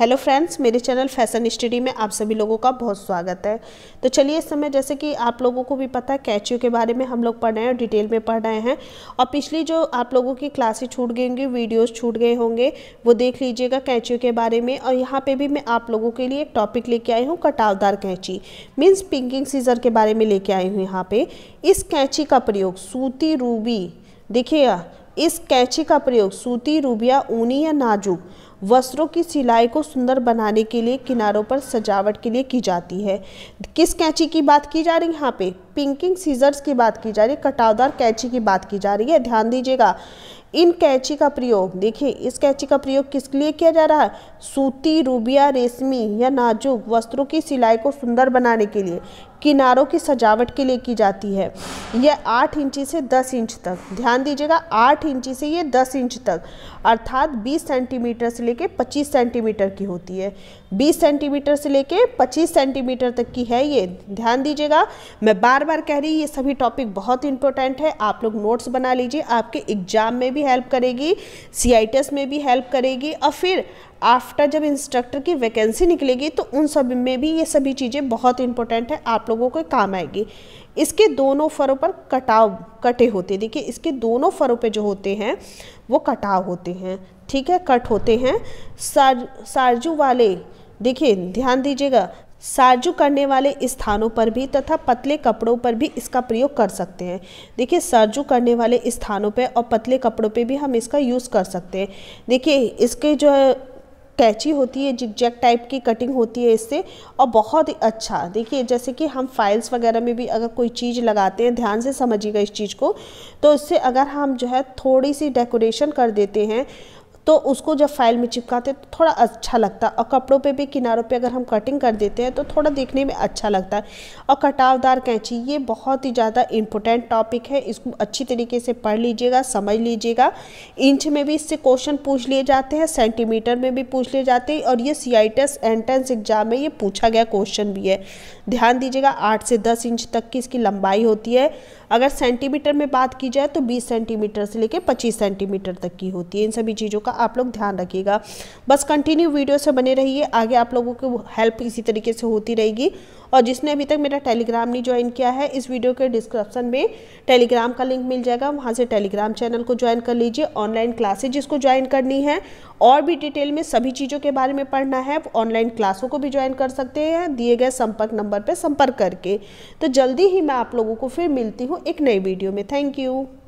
hello friends मेरे channel fashion study में आप सभी लोगों का बहुत स्वागत है तो चलिए इस समय जैसे कि आप लोगों को भी पता है कैचियो के बारे में हम लोग पढ़ रहे हैं डिटेल में पढ़ रहे हैं और पिछली जो आप लोगों की क्लासेस छूट गई होंगी वीडियोस छूट गए होंगे वो देख लीजिएगा कैचियो के बारे में और यहाँ पर भी मैं आप लोगों के लिए एक टॉपिक लेके आई हूँ कटावदार कैंची मीन्स पिंकिंग सीजर के बारे में लेके आई हूँ यहाँ पर इस कैंची का प्रयोग सूती रूबी देखिएगा इस कैंची का प्रयोग सूती रूबिया ऊनी या नाजुक वस्त्रों की सिलाई को सुंदर बनाने के लिए किनारों पर सजावट के लिए की जाती है किस कैंची की बात की जा रही है यहाँ पे पिंकिंग सीजर्स की बात की जा रही है कटावदार कैंची की बात की जा रही है ध्यान दीजिएगा इन कैंची का प्रयोग देखिए इस कैंची का प्रयोग किसके लिए किया जा रहा है सूती रूबिया रेशमी या नाजुक वस्त्रों की सिलाई को सुंदर बनाने के लिए किनारों की सजावट के लिए की जाती है यह आठ इंची से दस इंच तक ध्यान दीजिएगा आठ इंची से ये दस इंच तक अर्थात बीस सेंटीमीटर से लेके पच्चीस सेंटीमीटर की होती है बीस सेंटीमीटर से लेके पच्चीस सेंटीमीटर तक की है ये ध्यान दीजिएगा मैं बार बार कह रही ये सभी टॉपिक बहुत इंपॉर्टेंट है आप लोग नोट्स बना लीजिए आपके एग्जाम में भी हेल्प करेगी सी में भी हेल्प करेगी और फिर आफ्टर जब इंस्ट्रक्टर की वैकेंसी निकलेगी तो उन सब में भी ये सभी चीज़ें बहुत इंपॉर्टेंट है आप लोगों को काम आएगी इसके दोनों फरों पर कटाव कटे होते हैं देखिए इसके दोनों फरों पे जो होते हैं वो कटाव होते हैं ठीक है कट होते हैं सार सारजू वाले देखिए ध्यान दीजिएगा सारजू करने वाले स्थानों पर भी तथा पतले कपड़ों पर भी इसका प्रयोग कर सकते हैं देखिए सारजू करने वाले स्थानों पर और पतले कपड़ों पर भी हम इसका यूज़ कर सकते हैं देखिए इसके जो कैची होती है जिगजैक टाइप की कटिंग होती है इससे और बहुत ही अच्छा देखिए जैसे कि हम फाइल्स वगैरह में भी अगर कोई चीज़ लगाते हैं ध्यान से समझिएगा इस चीज़ को तो इससे अगर हम जो है थोड़ी सी डेकोरेशन कर देते हैं तो उसको जब फाइल में चिपकाते तो थोड़ा अच्छा लगता है और कपड़ों पे भी किनारों पे अगर हम कटिंग कर देते हैं तो थोड़ा देखने में अच्छा लगता है और कटावदार कैंची ये बहुत ही ज़्यादा इम्पोर्टेंट टॉपिक है इसको अच्छी तरीके से पढ़ लीजिएगा समझ लीजिएगा इंच में भी इससे क्वेश्चन पूछ लिए जाते हैं सेंटीमीटर में भी पूछ लिए जाते हैं और ये C I test entrance exam में ये पूछा गया क्वेश्चन भी है ध्यान दीजिएगा आठ से दस इंच तक की इसकी लंबाई होती है अगर सेंटीमीटर में बात की जाए तो बीस सेंटीमीटर से लेकर पच्चीस सेंटीमीटर तक की होती है इन सभी चीज़ों का का आप लोग ध्यान रखिएगा बस कंटिन्यू वीडियो से बने रहिए आगे आप लोगों की हेल्प इसी तरीके से होती रहेगी और जिसने अभी तक मेरा टेलीग्राम नहीं ज्वाइन किया है इस वीडियो के डिस्क्रिप्शन में टेलीग्राम का लिंक मिल जाएगा वहाँ से टेलीग्राम चैनल को ज्वाइन कर लीजिए ऑनलाइन क्लासेज जिसको ज्वाइन करनी है और भी डिटेल में सभी चीज़ों के बारे में पढ़ना है ऑनलाइन क्लासों को भी ज्वाइन कर सकते हैं दिए गए संपर्क नंबर पर संपर्क करके तो जल्दी ही मैं आप लोगों को फिर मिलती हूँ एक नई वीडियो में थैंक यू